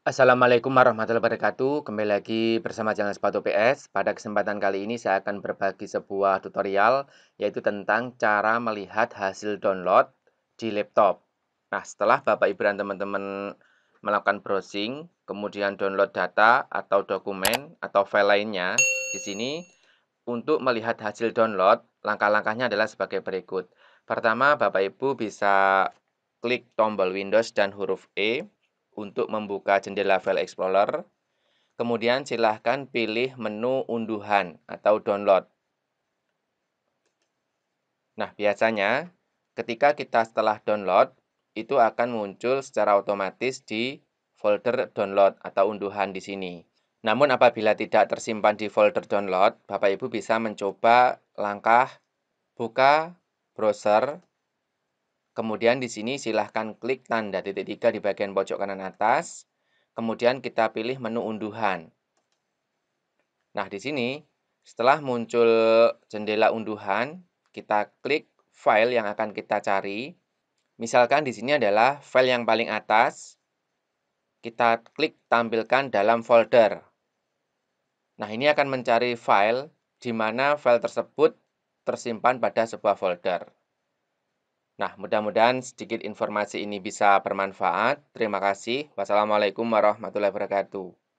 Assalamualaikum warahmatullahi wabarakatuh. Kembali lagi bersama channel Sepatu PS. Pada kesempatan kali ini saya akan berbagi sebuah tutorial yaitu tentang cara melihat hasil download di laptop. Nah, setelah Bapak Ibu dan teman-teman melakukan browsing, kemudian download data atau dokumen atau file lainnya, di sini untuk melihat hasil download, langkah-langkahnya adalah sebagai berikut. Pertama, Bapak Ibu bisa klik tombol Windows dan huruf E untuk membuka jendela File Explorer. Kemudian silahkan pilih menu unduhan atau download. Nah, biasanya ketika kita setelah download, itu akan muncul secara otomatis di folder download atau unduhan di sini. Namun apabila tidak tersimpan di folder download, Bapak Ibu bisa mencoba langkah buka browser Kemudian di sini silahkan klik tanda titik tiga di bagian pojok kanan atas. Kemudian kita pilih menu unduhan. Nah, di sini setelah muncul jendela unduhan, kita klik file yang akan kita cari. Misalkan di sini adalah file yang paling atas. Kita klik tampilkan dalam folder. Nah, ini akan mencari file di mana file tersebut tersimpan pada sebuah folder. Nah, mudah-mudahan sedikit informasi ini bisa bermanfaat. Terima kasih. Wassalamualaikum warahmatullahi wabarakatuh.